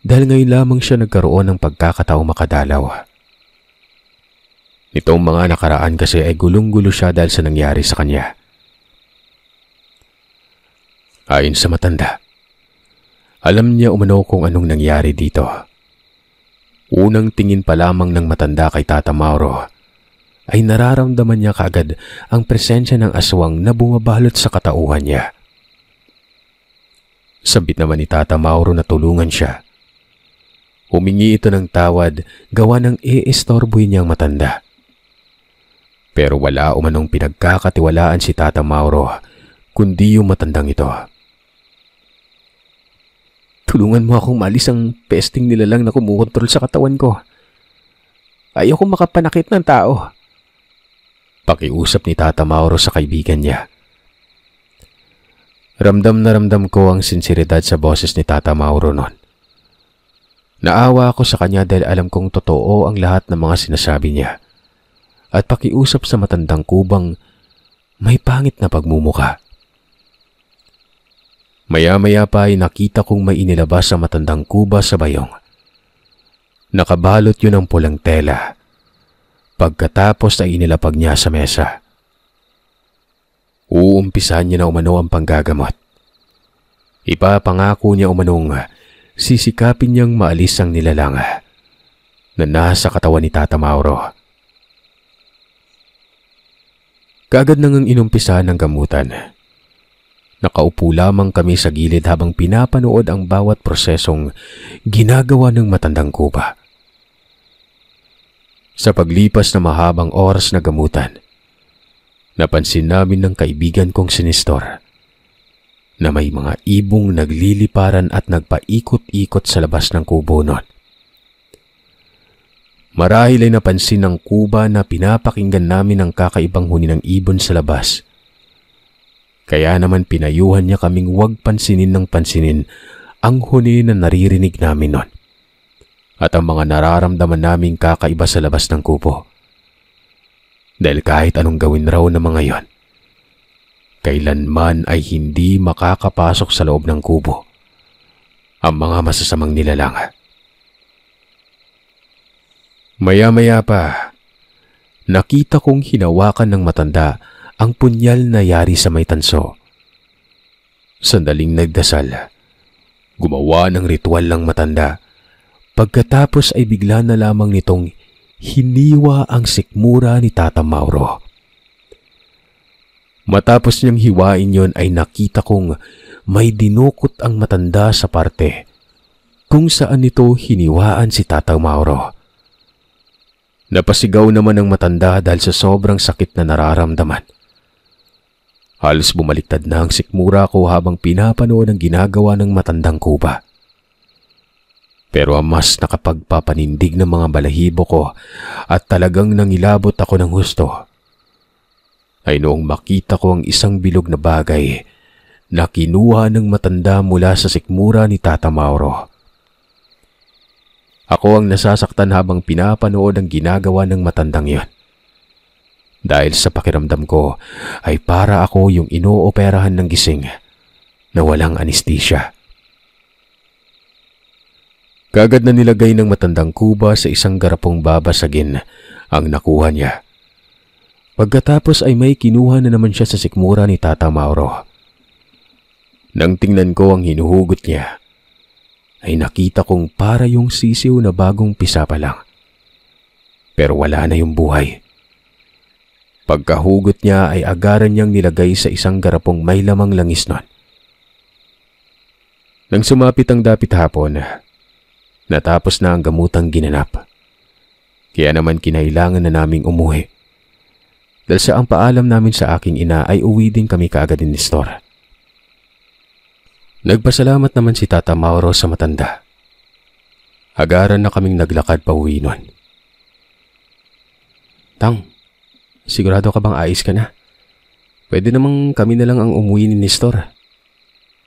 dahil ngayon lamang siya nagkaroon ng pagkakataong makadalaw. Nitong mga nakaraan kasi ay gulong-gulo siya dahil sa nangyari sa kanya. Ayon sa matanda, alam niya umano kung anong nangyari dito. Unang tingin pa lamang ng matanda kay Tata Mauro ay nararamdaman niya kaagad ang presensya ng aswang na bumabalot sa katauhan niya. Sabit naman ni Tata Mauro na tulungan siya Humingi ito ng tawad gawa ng iistorboy niyang matanda. Pero wala umanong pinagkakatiwalaan si Tata Mauro, kundi yung matandang ito. Tulungan mo akong malis ang pesting nila lang na kumukontrol sa katawan ko. Ayoko makapanakit ng tao. Pakiusap ni Tata Mauro sa kaibigan niya. Ramdam na ramdam ko ang sinsiridad sa boses ni Tata Mauro noon. Naawa ako sa kanya dahil alam kong totoo ang lahat ng mga sinasabi niya. At pakiusap sa matandang kubang may pangit na pagmumuka. Maya-maya pa ay nakita kong may inilabas sa matandang kuba sa bayong. Nakabalot yun ang pulang tela. Pagkatapos ay inilapag niya sa mesa. Uumpisahan niya na umano ang panggagamot. Ipapangako niya umanong sisikapin niyang maalis ang nilalanga na nasa katawan ni Tata Mauro. Kagad nang ang inumpisa ng gamutan. Nakaupo lamang kami sa gilid habang pinapanood ang bawat prosesong ginagawa ng matandang kuba. Sa paglipas na mahabang oras na gamutan, napansin namin ng kaibigan kong sinistor na may mga ibong nagliliparan at nagpaikot-ikot sa labas ng kubo nun. Marahil ay napansin ng kuba na pinapakinggan namin ang kakaibang huni ng ibon sa labas. Kaya naman pinayuhan niya kaming huwag pansinin ng pansinin ang huni na naririnig namin nun at ang mga nararamdaman naming kakaiba sa labas ng kubo. Dahil kahit anong gawin raw ng mga yon, kailanman ay hindi makakapasok sa loob ng kubo ang mga masasamang nilalang. Maya-maya pa, nakita kong hinawakan ng matanda ang punyal na yari sa may tanso. Sandaling nagdasal, gumawa ng ritual ng matanda. Pagkatapos ay bigla na lamang nitong hiniwa ang sikmura ni Tata Mauro. Matapos niyang hiwain yon ay nakita kong may dinukot ang matanda sa parte kung saan nito hiniwaan si Tatang Mauro. Napasigaw naman ang matanda dahil sa sobrang sakit na nararamdaman. Halos bumaliktad na ang sikmura ko habang pinapanood ang ginagawa ng matandang kuba. Pero ang mas nakapagpapanindig ng mga balahibo ko at talagang nangilabot ako ng husto ay noong makita ko ang isang bilog na bagay na kinuha ng matanda mula sa sikmura ni Tata Mauro. Ako ang nasasaktan habang pinapanood ang ginagawa ng matandang yon. Dahil sa pakiramdam ko ay para ako yung inooperahan ng gising na walang anesthesia. Kagad na nilagay ng matandang kuba sa isang garapong babasagin ang nakuha niya. Pagkatapos ay may kinuha na naman siya sa sikmura ni Tata Mauro. Nang tingnan ko ang hinuhugot niya, ay nakita kong para yung sisiw na bagong pisa pa lang. Pero wala na yung buhay. Pagkahugot niya ay agaran niyang nilagay sa isang garapong may lamang langis nun. Nang sumapit ang dapit hapon, natapos na ang gamutang ginanap. Kaya naman kinailangan na naming umuwi. Dahil sa ang paalam namin sa aking ina ay uwi din kami kaagad ni Nestor. Nagpasalamat naman si Tata Mauro sa matanda. Agaran na kaming naglakad pa uwi nun. Tang, sigurado ka bang ayos ka na? Pwede namang kami na lang ang umuwi ni Nestor.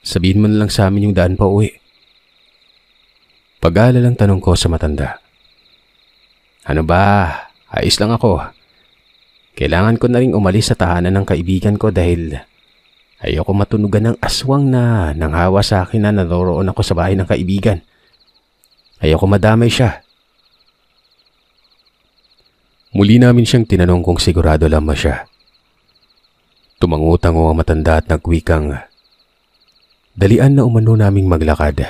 Sabihin mo na lang sa amin yung daan pa uwi. Pag-ala lang tanong ko sa matanda. Ano ba? Ayos lang ako. Kailangan ko na rin umalis sa tahanan ng kaibigan ko dahil ayoko matunugan ng aswang na nanghawa sa akin na naroroon ako sa bahay ng kaibigan. Ayoko madamay siya. Muli namin siyang tinanong kung sigurado lang lamang siya. Tumangutang ang matanda at nagwikang, Dalian na umano naming maglakad.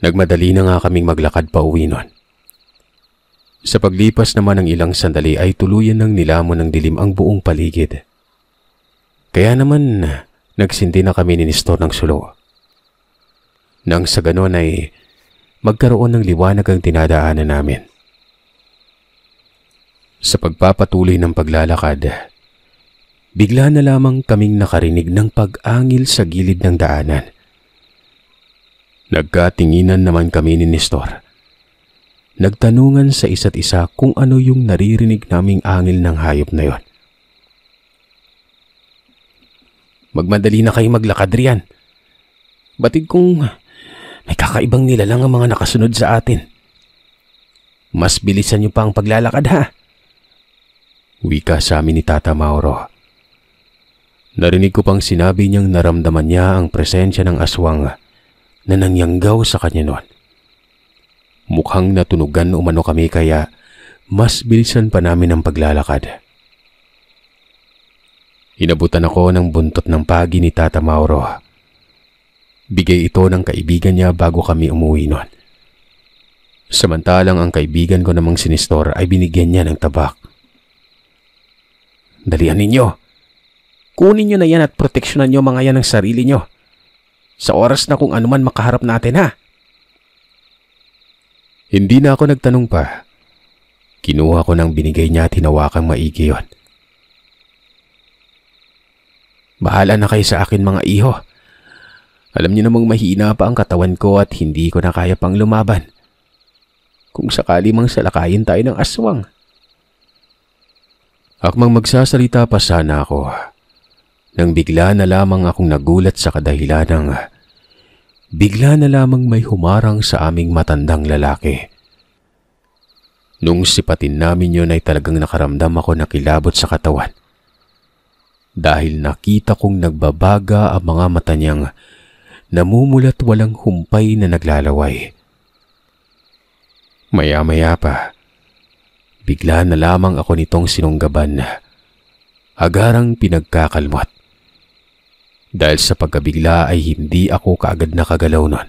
Nagmadali na nga kaming maglakad pa uwi nun. Sa paglipas naman ng ilang sandali ay tuluyan ng nilamon ng dilim ang buong paligid. Kaya naman, nagsindi na kami ni Nestor ng sulo. Nang sa ganon ay magkaroon ng liwanag ang tinadaanan namin. Sa pagpapatuloy ng paglalakad, bigla na lamang kaming nakarinig ng pag-angil sa gilid ng daanan. Nagkatinginan naman kami ni Nestor nagtanungan sa isa't isa kung ano yung naririnig naming angil ng hayop na yon. Magmadali na kayo maglakad riyan. Batid kong may kakaibang nila lang ang mga nakasunod sa atin. Mas bilisan niyo pa ang paglalakad ha. Wika sa amin ni Tata Mauro. Narinig ko pang sinabi niyang naramdaman niya ang presensya ng aswang na nangyanggaw sa kanya noon. Mukhang natunugan umano kami kaya mas bilisan pa namin ang paglalakad. Inabutan ako ng buntot ng pagi ni Tata Mauro. Bigay ito ng kaibigan niya bago kami umuwi nun. Samantalang ang kaibigan ko namang sinistor ay binigyan niya ng tabak. Dalian ninyo! Kunin niyo na yan at proteksyonan niyo mga yan ng sarili niyo. Sa oras na kung anuman makaharap natin ha! Hindi na ako nagtanong pa. Kinuha ko ng binigay niya at hinawakang maigi yon. Bahala na kayo sa akin mga iho. Alam niyo namang mahina pa ang katawan ko at hindi ko na kaya pang lumaban. Kung sakali mang salakayin tayo ng aswang. Akmang magsasalita pa sana ako. Nang bigla na lamang akong nagulat sa kadahilanang ng bigla na lamang may humarang sa aming matandang lalaki. Nung sipatin namin yun ay talagang nakaramdam ako na kilabot sa katawan. Dahil nakita kong nagbabaga ang mga mata niyang namumulat walang humpay na naglalaway. Maya-maya pa, bigla na lamang ako nitong sinunggaban. Agarang pinagkakalmat dahil sa pagkabigla ay hindi ako kaagad nakagalaw nun.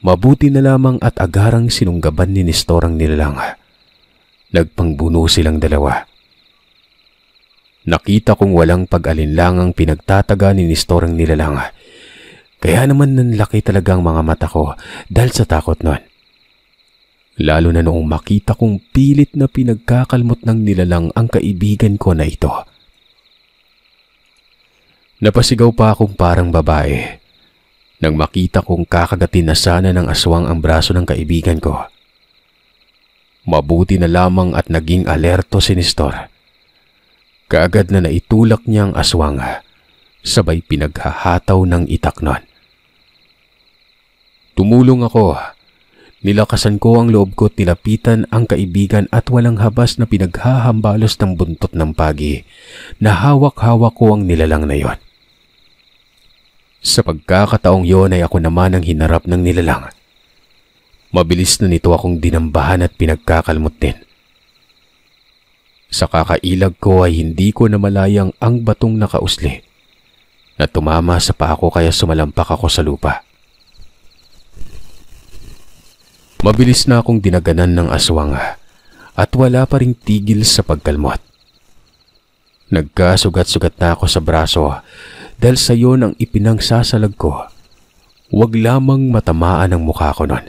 Mabuti na lamang at agarang sinunggaban ni Nestor ang nilalanga. Nagpangbuno silang dalawa. Nakita kong walang pag-alinlang ang pinagtataga ni Nestor ang nilalanga. Kaya naman nanlaki talaga ang mga mata ko dahil sa takot nun. Lalo na noong makita kong pilit na pinagkakalmot ng nilalang ang kaibigan ko na ito. Napasigaw pa akong parang babae nang makita kong kakagatin na sana ng aswang ang braso ng kaibigan ko. Mabuti na lamang at naging alerto si Nestor. Kaagad na naitulak niya ang aswang, sabay pinaghahataw ng itak Tumulong ako. Nilakasan ko ang loob ko tilapitan ang kaibigan at walang habas na pinaghahambalos ng buntot ng pagi na hawak-hawak ko ang nilalang na iyon. Sa pagkakataong yon ay ako naman ang hinarap ng nilalang. Mabilis na nito akong dinambahan at pinagkakalmot din. Sa kakailag ko ay hindi ko namalayang ang batong nakausli na tumama sa paa ko kaya sumalampak ako sa lupa. Mabilis na akong dinaganan ng aswang at wala pa ring tigil sa pagkalmot. Nagkasugat-sugat na ako sa braso dahil sa iyo ang ipinangsasalag ko. Huwag lamang matamaan ang mukha ko nun.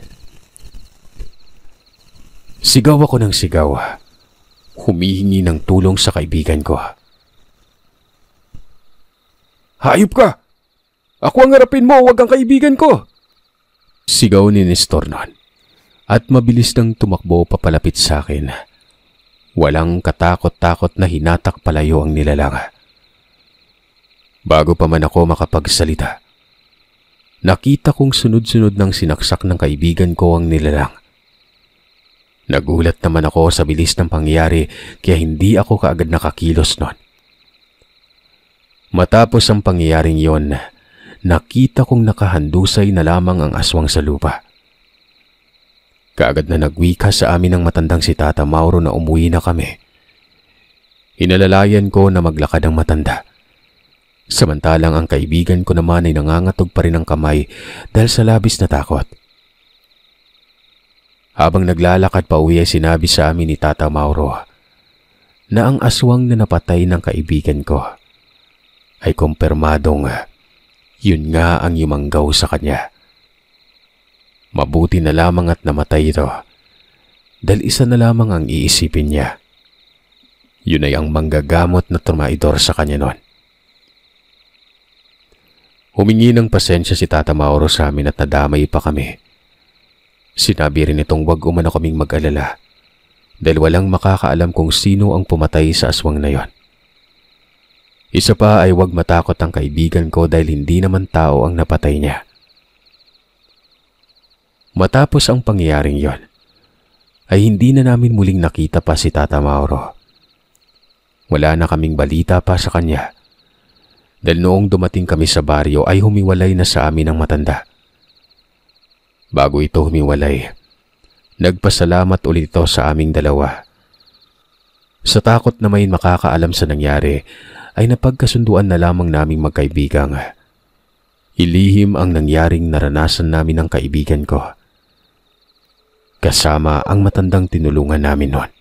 Sigaw ako ng sigaw. Humihingi ng tulong sa kaibigan ko. Hayop ka! Ako ang harapin mo, huwag ang kaibigan ko! Sigaw ni Nestor noon. At mabilis nang tumakbo papalapit sa akin. Walang katakot-takot na hinatak palayo ang nilalang. Bago pa man ako makapagsalita, nakita kong sunod-sunod ng sinaksak ng kaibigan ko ang nilalang. Nagulat naman ako sa bilis ng pangyari kaya hindi ako kaagad nakakilos noon. Matapos ang pangyayaring yon, nakita kong nakahandusay na lamang ang aswang sa lupa. Kaagad na nagwika sa amin ang matandang si Tata Mauro na umuwi na kami. Inalalayan ko na maglakad ang matanda. Samantalang ang kaibigan ko naman ay nangangatog pa rin ang kamay dahil sa labis na takot. Habang naglalakad pa uwi ay sinabi sa amin ni Tata Mauro na ang aswang na napatay ng kaibigan ko ay kumpirmadong yun nga ang yumanggaw sa kanya. Mabuti na lamang at namatay ito dahil isa na lamang ang iisipin niya. Yun ay ang manggagamot na tumaidor sa kanya noon. Humingi ng pasensya si Tata Mauro sa amin at nadamay pa kami. Sinabi rin itong wag umano kaming mag-alala dahil walang makakaalam kung sino ang pumatay sa aswang na yon. Isa pa ay wag matakot ang kaibigan ko dahil hindi naman tao ang napatay niya. Matapos ang pangyayaring yon, ay hindi na namin muling nakita pa si Tata Mauro. Wala na kaming balita pa sa kanya dahil noong dumating kami sa baryo ay humiwalay na sa amin ang matanda. Bago ito humiwalay, nagpasalamat ulit ito sa aming dalawa. Sa takot na may makakaalam sa nangyari, ay napagkasunduan na lamang naming magkaibigang. Ilihim ang nangyaring naranasan namin ng kaibigan ko. Kasama ang matandang tinulungan namin noon.